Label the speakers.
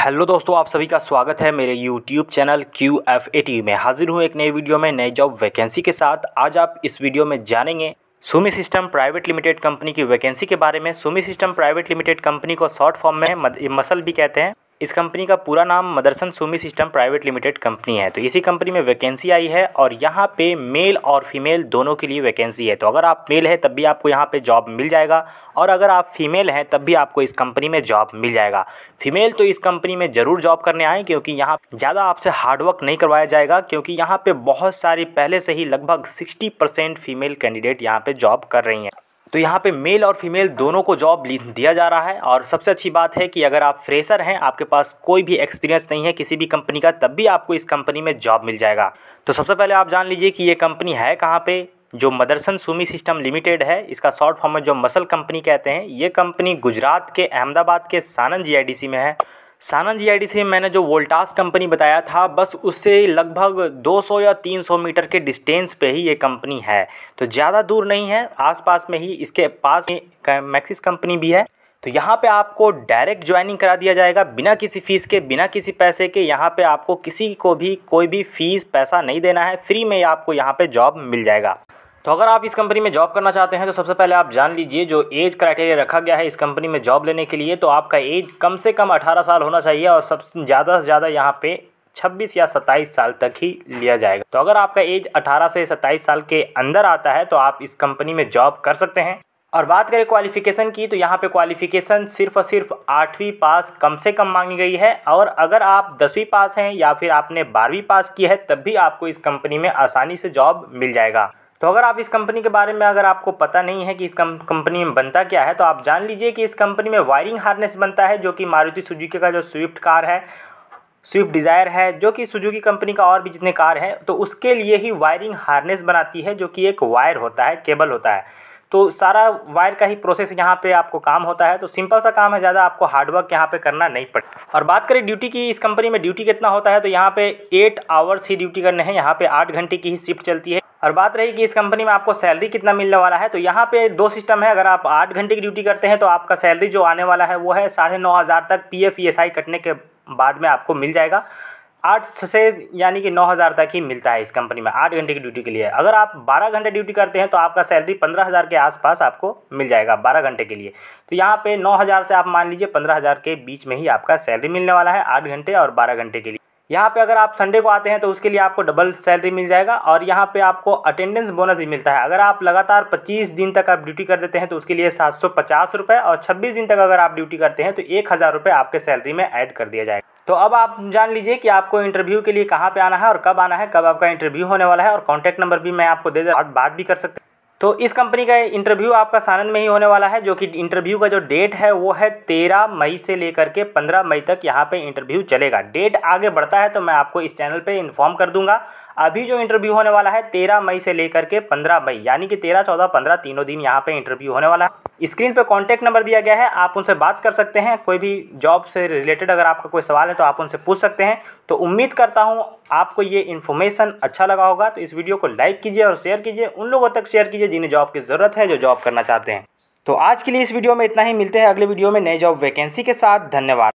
Speaker 1: hello दोस्तों आप सभी का स्वागत है मेरे YouTube channel Q F A T में हाजिर हूँ एक नई वीडियो में नई जॉब वैकेंसी के साथ आज आप इस वीडियो में जानेंगे Sumi system private limited company की वैकेंसी के बारे में Sumi system private limited company को शॉर्ट फॉर्म में मसल भी कहते हैं इस कंपनी का पूरा नाम Motherson Sumi system private limited company है तो इसी कंपनी में वैकेंसी आई है और यहाँ पे मेल और फीमेल दोनों के लिए वैकेंसी है तो अगर आप मेल है तब भी आपको यहाँ पे जॉब मिल जाएगा और अगर आप फीमेल हैं तब भी आपको इस कंपनी में जॉब मिल जाएगा फीमेल तो इस कंपनी में ज़रूर जॉब करने आएँ क्योंकि यहाँ ज़्यादा आपसे हार्डवर्क नहीं करवाया जाएगा क्योंकि यहाँ पर बहुत सारी पहले से ही लगभग सिक्सटी फीमेल कैंडिडेट यहाँ पर जॉब कर रही हैं तो यहाँ पे मेल और फीमेल दोनों को जॉब दिया जा रहा है और सबसे अच्छी बात है कि अगर आप फ्रेशर हैं आपके पास कोई भी एक्सपीरियंस नहीं है किसी भी कंपनी का तब भी आपको इस कंपनी में जॉब मिल जाएगा तो सबसे पहले आप जान लीजिए कि ये कंपनी है कहाँ पे जो मदरसन सुमी सिस्टम लिमिटेड है इसका शॉर्ट फॉर्म में जो मसल कंपनी कहते हैं ये कंपनी गुजरात के अहमदाबाद के सानंद जी में है सानन जीआईडी से मैंने जो वोल्टास कंपनी बताया था बस उससे लगभग 200 या 300 मीटर के डिस्टेंस पे ही ये कंपनी है तो ज़्यादा दूर नहीं है आसपास में ही इसके पास मैक्सिस कंपनी भी है तो यहाँ पे आपको डायरेक्ट ज्वाइनिंग करा दिया जाएगा बिना किसी फ़ीस के बिना किसी पैसे के यहाँ पे आपको किसी को भी कोई भी फ़ीस पैसा नहीं देना है फ्री में आपको यहाँ पे जॉब मिल जाएगा तो अगर आप इस कंपनी में जॉब करना चाहते हैं तो सबसे पहले आप जान लीजिए जो एज क्राइटेरिया रखा गया है इस कंपनी में जॉब लेने के लिए तो आपका एज कम से कम 18 साल होना चाहिए और सबसे ज़्यादा से ज़्यादा यहाँ पे 26 या 27 साल तक ही लिया जाएगा तो अगर आपका एज 18 से 27 साल के अंदर आता है तो आप इस कंपनी में जॉब कर सकते हैं और बात करें क्वालिफिकेशन की तो यहाँ पे क्वालिफिकेशन सिर्फ और सिर्फ आठवीं पास कम से कम मांगी गई है और अगर आप दसवीं पास हैं या फिर आपने बारहवीं पास की है तब भी आपको इस कंपनी में आसानी से जॉब मिल जाएगा तो अगर आप इस कंपनी के बारे में अगर आपको पता नहीं है कि इस कंपनी में बनता क्या है तो आप जान लीजिए कि इस कंपनी में वायरिंग हार्नेस बनता है जो कि मारुति सुजुकी का जो स्विफ्ट कार है स्विफ्ट डिज़ायर है जो कि सुजुकी कंपनी का और भी जितने कार हैं तो उसके लिए ही वायरिंग हार्नेस बनाती है जो कि एक वायर होता है केबल होता है तो सारा वायर का ही प्रोसेस यहाँ पे आपको काम होता है तो सिंपल सा काम है ज़्यादा आपको हार्डवर्क यहाँ पे करना नहीं पड़ता और बात करें ड्यूटी की इस कंपनी में ड्यूटी कितना होता है तो यहाँ पे एट आवर्स ही ड्यूटी करने हैं यहाँ पे आठ घंटे की ही शिफ्ट चलती है और बात रही कि इस कंपनी में आपको सैलरी कितना मिलने वाला है तो यहाँ पे दो सिस्टम है अगर आप आठ घंटे की ड्यूटी करते हैं तो आपका सैलरी जो आने वाला है वो है साढ़े नौ हज़ार तक P F E S I कटने के बाद में आपको मिल जाएगा आठ से यानी कि नौ हज़ार तक ही मिलता है इस कंपनी में आठ घंटे की ड्यूटी के लिए अगर आप बारह घंटे ड्यूटी करते हैं तो आपका सैलरी पंद्रह हज़ार के आसपास आपको मिल जाएगा बारह घंटे के लिए तो यहाँ पे नौ हज़ार से आप मान लीजिए पंद्रह हज़ार के बीच में ही आपका सैलरी मिलने वाला है आठ घंटे और बारह घंटे के लिए यहाँ पे अगर आप संडे को आते हैं तो उसके लिए आपको डबल सैलरी मिल जाएगा और यहाँ पे आपको अटेंडेंस बोनस भी मिलता है अगर आप लगातार 25 दिन तक आप ड्यूटी कर देते हैं तो उसके लिए सात सौ पचास और 26 दिन तक अगर आप ड्यूटी करते हैं तो एक हज़ार रुपये आपके सैलरी में ऐड कर दिया जाएगा तो अब आप जान लीजिए कि आपको इंटरव्यू के लिए कहाँ पर आना है और कब आना है कब आपका इंटरव्यू होने वाला है और कॉन्टैक्ट नंबर भी मैं आपको दे दे बात भी कर सकते तो इस कंपनी का इंटरव्यू आपका सानंद में ही होने वाला है जो कि इंटरव्यू का जो डेट है वो है तेरह मई से लेकर के पंद्रह मई तक यहाँ पे इंटरव्यू चलेगा डेट आगे बढ़ता है तो मैं आपको इस चैनल पे इन्फॉर्म कर दूंगा अभी जो इंटरव्यू होने वाला है तेरह मई से लेकर के पंद्रह मई यानी कि तेरह चौदह पंद्रह तीनों दिन यहाँ पर इंटरव्यू होने वाला है स्क्रीन पर कॉन्टैक्ट नंबर दिया गया है आप उनसे बात कर सकते हैं कोई भी जॉब से रिलेटेड अगर आपका कोई सवाल है तो आप उनसे पूछ सकते हैं तो उम्मीद करता हूँ आपको ये इन्फॉर्मेशन अच्छा लगा होगा तो इस वीडियो को लाइक कीजिए और शेयर कीजिए उन लोगों तक शेयर कीजिए जिन्हें जॉब की ज़रूरत है जो जॉब करना चाहते हैं तो आज के लिए इस वीडियो में इतना ही मिलते हैं अगले वीडियो में नए जॉब वैकेंसी के साथ धन्यवाद